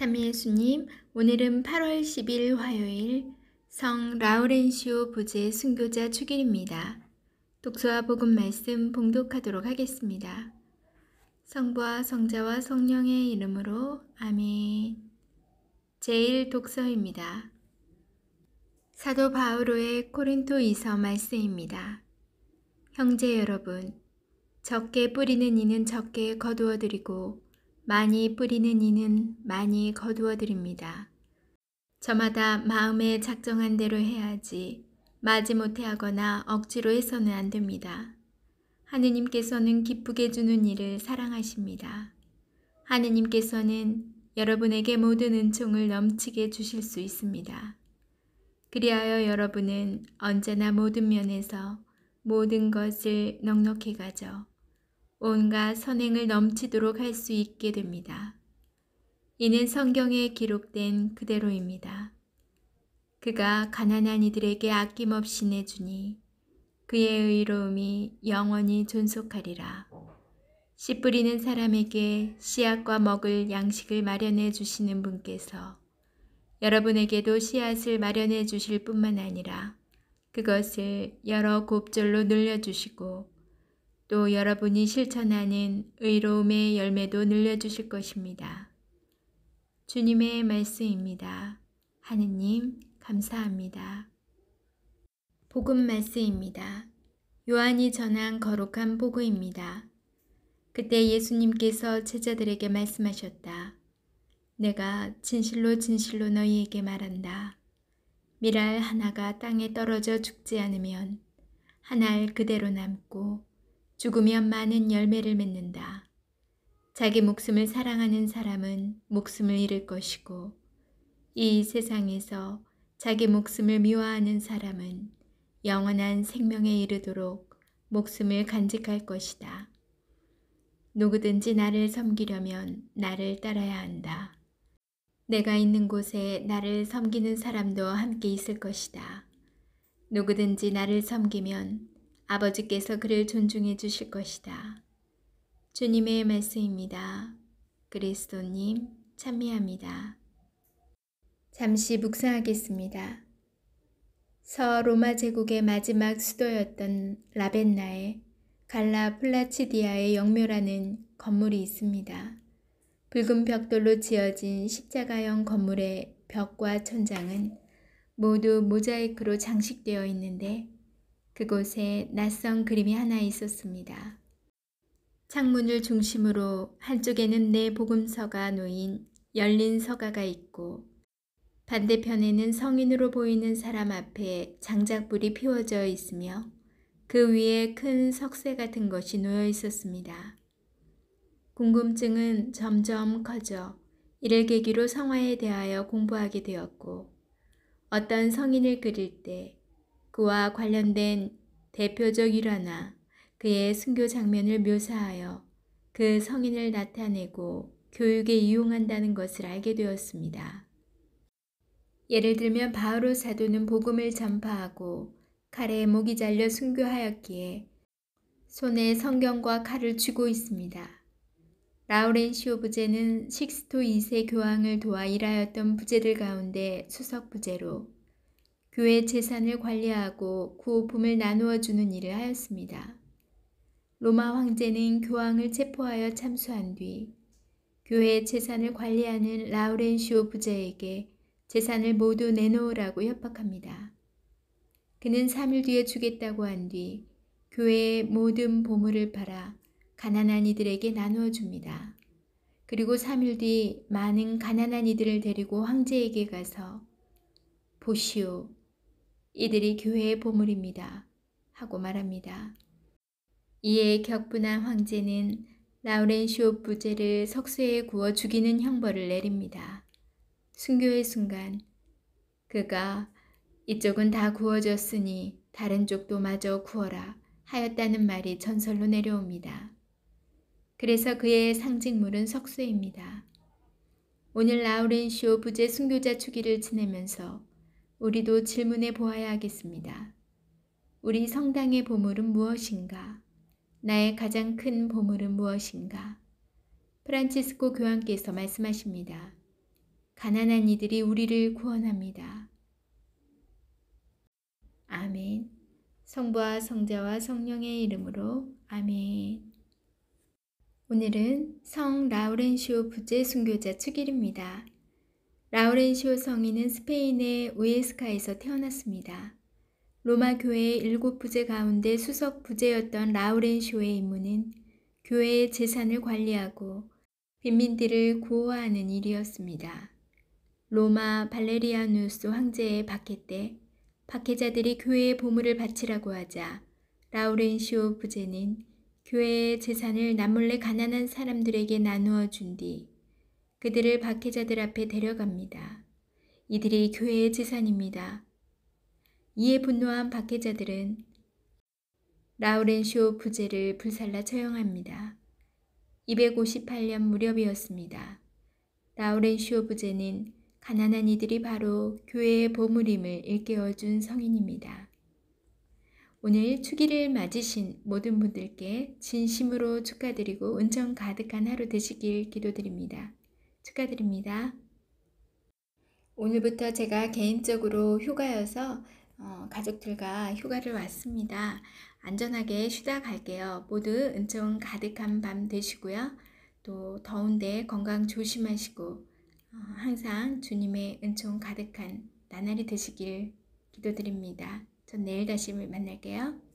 삼미예수님 오늘은 8월 10일 화요일 성 라우렌시오 부제 순교자 축일입니다. 독서와 복음 말씀 봉독하도록 하겠습니다. 성부와 성자와 성령의 이름으로 아멘. 제1 독서입니다. 사도 바오로의 코린토 이서 말씀입니다. 형제 여러분, 적게 뿌리는 이는 적게 거두어 드리고 많이 뿌리는 이는 많이 거두어 드립니다. 저마다 마음에 작정한 대로 해야지 마지못해 하거나 억지로 해서는 안 됩니다. 하느님께서는 기쁘게 주는 일을 사랑하십니다. 하느님께서는 여러분에게 모든 은총을 넘치게 주실 수 있습니다. 그리하여 여러분은 언제나 모든 면에서 모든 것을 넉넉히 가져 온갖 선행을 넘치도록 할 수 있게 됩니다. 이는 성경에 기록된 그대로입니다. 그가 가난한 이들에게 아낌없이 내주니 그의 의로움이 영원히 존속하리라. 씨 뿌리는 사람에게 씨앗과 먹을 양식을 마련해 주시는 분께서 여러분에게도 씨앗을 마련해 주실 뿐만 아니라 그것을 여러 곱절로 늘려 주시고 또 여러분이 실천하는 의로움의 열매도 늘려주실 것입니다. 주님의 말씀입니다. 하느님, 감사합니다. 복음 말씀입니다. 요한이 전한 거룩한 복음입니다. 그때 예수님께서 제자들에게 말씀하셨다. 내가 진실로 진실로 너희에게 말한다. 미랄 하나가 땅에 떨어져 죽지 않으면 한 알 그대로 남고 죽으면 많은 열매를 맺는다. 자기 목숨을 사랑하는 사람은 목숨을 잃을 것이고 이 세상에서 자기 목숨을 미워하는 사람은 영원한 생명에 이르도록 목숨을 간직할 것이다. 누구든지 나를 섬기려면 나를 따라야 한다. 내가 있는 곳에 나를 섬기는 사람도 함께 있을 것이다. 누구든지 나를 섬기면 아버지께서 그를 존중해 주실 것이다. 주님의 말씀입니다. 그리스도님 찬미합니다. 잠시 묵상하겠습니다. 서 로마 제국의 마지막 수도였던 라벤나에 갈라 플라치디아의 영묘라는 건물이 있습니다. 붉은 벽돌로 지어진 십자가형 건물의 벽과 천장은 모두 모자이크로 장식되어 있는데 그곳에 낯선 그림이 하나 있었습니다. 창문을 중심으로 한쪽에는 내 네 복음서가 놓인 열린 서가가 있고 반대편에는 성인으로 보이는 사람 앞에 장작불이 피워져 있으며 그 위에 큰 석쇠 같은 것이 놓여 있었습니다. 궁금증은 점점 커져 이를 계기로 성화에 대하여 공부하게 되었고 어떤 성인을 그릴 때 그와 관련된 대표적 일화나 그의 순교 장면을 묘사하여 그 성인을 나타내고 교육에 이용한다는 것을 알게 되었습니다. 예를 들면 바오로 사도는 복음을 전파하고 칼에 목이 잘려 순교하였기에 손에 성경과 칼을 쥐고 있습니다. 라우렌시오 부제는 식스토 2세 교황을 도와 일하였던 부제들 가운데 수석 부제로 교회 재산을 관리하고 구호품을 나누어 주는 일을 하였습니다. 로마 황제는 교황을 체포하여 참수한 뒤 교회 재산을 관리하는 라우렌시오 부자에게 재산을 모두 내놓으라고 협박합니다. 그는 3일 뒤에 주겠다고 한 뒤 교회의 모든 보물을 팔아 가난한 이들에게 나누어 줍니다. 그리고 3일 뒤 많은 가난한 이들을 데리고 황제에게 가서 보시오. 이들이 교회의 보물입니다. 하고 말합니다. 이에 격분한 황제는 라우렌시오 부제를 석쇠에 구워 죽이는 형벌을 내립니다. 순교의 순간 그가 이쪽은 다 구워졌으니 다른 쪽도 마저 구워라 하였다는 말이 전설로 내려옵니다. 그래서 그의 상징물은 석쇠입니다. 오늘 라우렌시오 부제 순교자 추기를 지내면서 우리도 질문해 보아야 하겠습니다. 우리 성당의 보물은 무엇인가? 나의 가장 큰 보물은 무엇인가? 프란치스코 교황께서 말씀하십니다. 가난한 이들이 우리를 구원합니다. 아멘. 성부와 성자와 성령의 이름으로 아멘. 오늘은 성 라우렌시오 부재 순교자 축일입니다. 라우렌시오 성인은 스페인의 우에스카에서 태어났습니다. 로마 교회의 일곱 부제 가운데 수석 부제였던 라우렌시오의 임무는 교회의 재산을 관리하고 빈민들을 구호하는 일이었습니다. 로마 발레리아누스 황제의 박해 때 박해자들이 교회의 보물을 바치라고 하자 라우렌시오 부제는 교회의 재산을 남몰래 가난한 사람들에게 나누어 준뒤 그들을 박해자들 앞에 데려갑니다. 이들이 교회의 재산입니다. 이에 분노한 박해자들은 라우렌쇼 부제를 불살라 처형합니다. 258년 무렵이었습니다. 라우렌쇼 부제는 가난한 이들이 바로 교회의 보물임을 일깨워준 성인입니다. 오늘 축일을 맞으신 모든 분들께 진심으로 축하드리고 은총 가득한 하루 되시길 기도드립니다. 축하드립니다. 오늘부터 제가 개인적으로 휴가여서 어, 가족들과 휴가를 왔습니다. 안전하게 쉬다 갈게요. 모두 은총 가득한 밤 되시고요. 또 더운데 건강 조심하시고 어, 항상 주님의 은총 가득한 나날이 되시길 기도드립니다. 전 내일 다시 만날게요.